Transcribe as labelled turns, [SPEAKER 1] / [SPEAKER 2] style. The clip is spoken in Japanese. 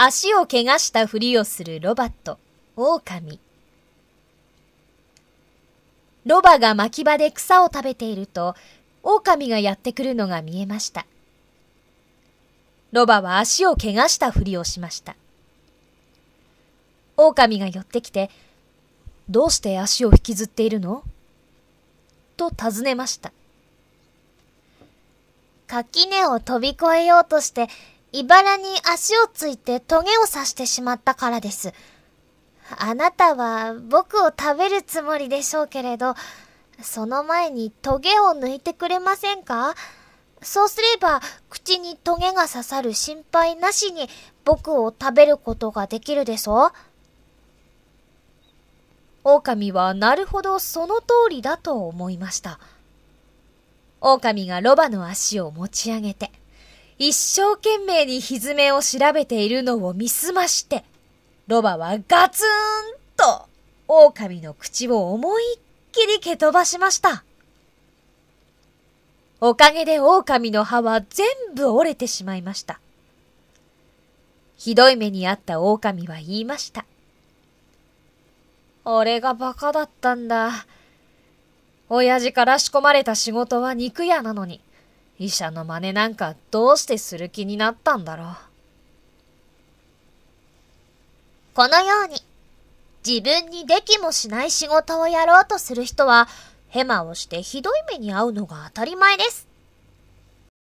[SPEAKER 1] 足を怪我したふりをするロバット、狼。ロバが牧場で草を食べていると、狼がやってくるのが見えました。ロバは足を怪我したふりをしました。狼が寄ってきて、どうして足を引きずっているのと尋ねました。垣根を飛び越えようとして、茨に足をついてトゲを刺してしまったからです。あなたは僕を食べるつもりでしょうけれど、その前にトゲを抜いてくれませんかそうすれば口にトゲが刺さる心配なしに僕を食べることができるでしょう狼はなるほどその通りだと思いました。狼がロバの足を持ち上げて、一生懸命にひずめを調べているのを見すまして、ロバはガツンと狼の口を思いっきり蹴飛ばしました。おかげで狼の歯は全部折れてしまいました。ひどい目にあった狼は言いました。俺が馬鹿だったんだ。親父から仕込まれた仕事は肉屋なのに。医者の真似なんかどうしてする気になったんだろう。このように、自分にできもしない仕事をやろうとする人は、ヘマをしてひどい目に遭うのが当たり前です。